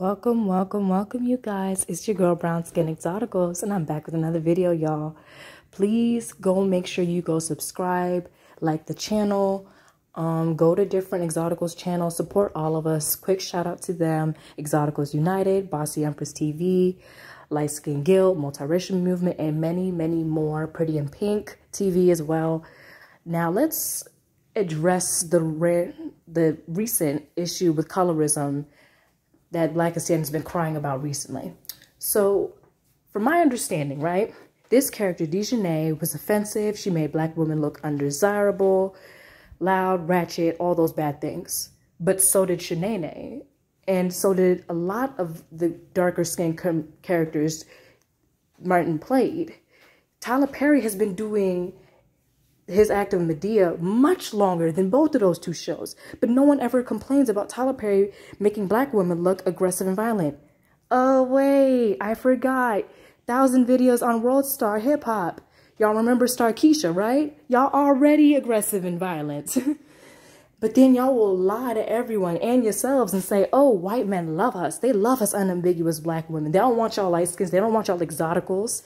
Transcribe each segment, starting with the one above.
Welcome, welcome, welcome, you guys. It's your girl Brown Skin Exoticals, and I'm back with another video, y'all. Please go make sure you go subscribe, like the channel, um, go to different Exoticals channels, support all of us. Quick shout out to them Exoticals United, Bossy Empress TV, Light Skin Guild, Multiracial Movement, and many, many more. Pretty in Pink TV as well. Now, let's address the, re- the recent issue with colorism that Blackistan has been crying about recently. So, from my understanding, right, this character, Dejanay, was offensive. She made black women look undesirable, loud, ratchet, all those bad things. But so did Shanae, and so did a lot of the darker skinned characters Martin played. Tyler Perry has been doing his act of Medea much longer than both of those two shows, but no one ever complains about Tyler Perry making black women look aggressive and violent. Oh, wait, I forgot. Thousand videos on World Star Hip Hop. Y'all remember Star Keisha, right? Y'all already aggressive and violent. but then y'all will lie to everyone and yourselves and say, oh, white men love us. They love us unambiguous black women. They don't want y'all light skins. They don't want y'all exoticals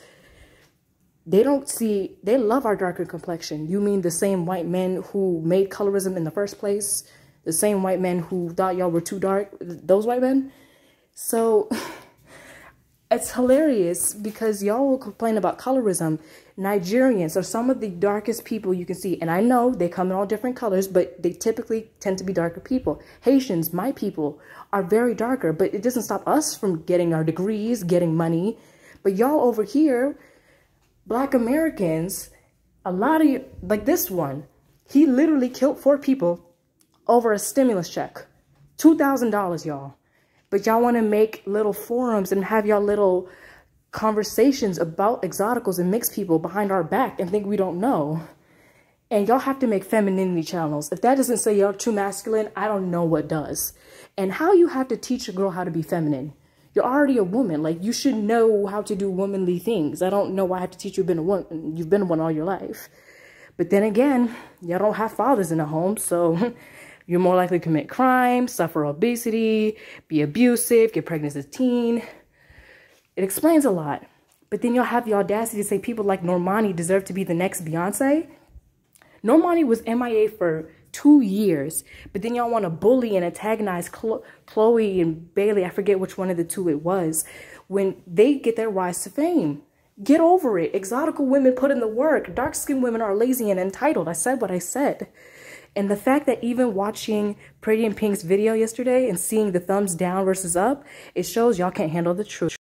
they don't see they love our darker complexion you mean the same white men who made colorism in the first place the same white men who thought y'all were too dark those white men so it's hilarious because y'all will complain about colorism nigerians are some of the darkest people you can see and i know they come in all different colors but they typically tend to be darker people haitians my people are very darker but it doesn't stop us from getting our degrees getting money but y'all over here black Americans, a lot of you, like this one, he literally killed four people over a stimulus check. $2,000, y'all. But y'all want to make little forums and have y'all little conversations about exoticals and mixed people behind our back and think we don't know. And y'all have to make femininity channels. If that doesn't say y'all too masculine, I don't know what does. And how you have to teach a girl how to be feminine. You're already a woman. Like you should know how to do womanly things. I don't know why I have to teach you been a woman. You've been one all your life. But then again, y'all don't have fathers in the home, so you're more likely to commit crime, suffer obesity, be abusive, get pregnant as a teen. It explains a lot. But then you'll have the audacity to say people like Normani deserve to be the next Beyonce. Normani was MIA for two years. But then y'all want to bully and antagonize Chloe and Bailey. I forget which one of the two it was. When they get their rise to fame. Get over it. Exotical women put in the work. Dark-skinned women are lazy and entitled. I said what I said. And the fact that even watching Pretty in Pink's video yesterday and seeing the thumbs down versus up, it shows y'all can't handle the truth.